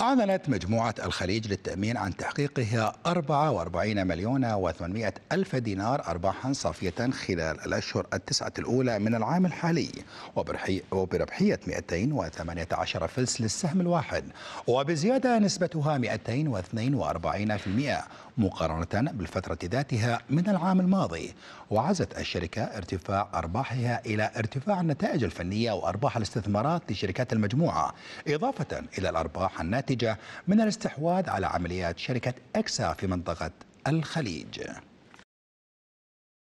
أعلنت مجموعة الخليج للتأمين عن تحقيقها 44 مليون و800 ألف دينار أرباحا صافية خلال الأشهر التسعة الأولى من العام الحالي وبربحية 218 فلس للسهم الواحد وبزيادة نسبتها 242% مقارنة بالفترة ذاتها من العام الماضي وعزت الشركة ارتفاع أرباحها إلى ارتفاع النتائج الفنية وأرباح الاستثمارات لشركات المجموعة إضافة إلى الأرباح الناتجة الناتجة من الاستحواذ على عمليات شركة أكسا في منطقة الخليج